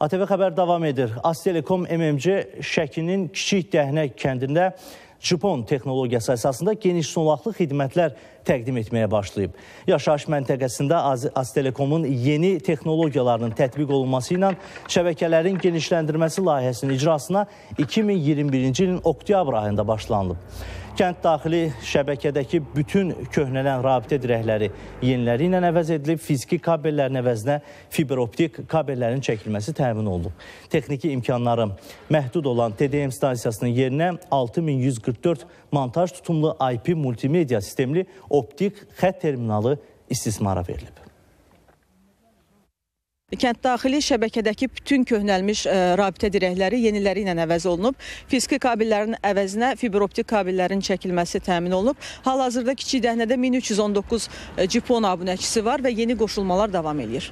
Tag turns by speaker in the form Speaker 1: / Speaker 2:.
Speaker 1: ATV xəbər davam edir. Astelekom MMC Şəkinin Kiçik Dəhnək kəndində Cipon texnologiyası əsasında geniş sonaqlı xidmətlər təqdim etməyə başlayıb. Yaşayış məntəqəsində Astelekomun yeni texnologiyalarının tətbiq olunması ilə şəbəkələrin genişləndirməsi layihəsinin icrasına 2021-ci ilin oktyabr ayında başlanılıb. Kənd daxili şəbəkədəki bütün köhnələn rabitə dirəkləri yeniləri ilə əvəz edilib, fiziki kabellərin əvəzinə fiberoptik kabellərin çəkilməsi təmin olunub. Texniki imkanları məhdud olan TDM stansiyasının yerinə 6144 montaj tutumlu IP multimedia sistemli optik xət terminalı istismara verilib.
Speaker 2: Kənd daxili şəbəkədəki bütün köhnəlmiş ə, e, rabitə dirəkləri yeniləri ilə əvəz olunub. Fiziki kabellərin əvəzinə fiberoptik kabellərin çəkilməsi təmin olunub. Hal-hazırda kiçik dəhnədə 1319 cipon e, abunəçisi var və yeni qoşulmalar davam edir.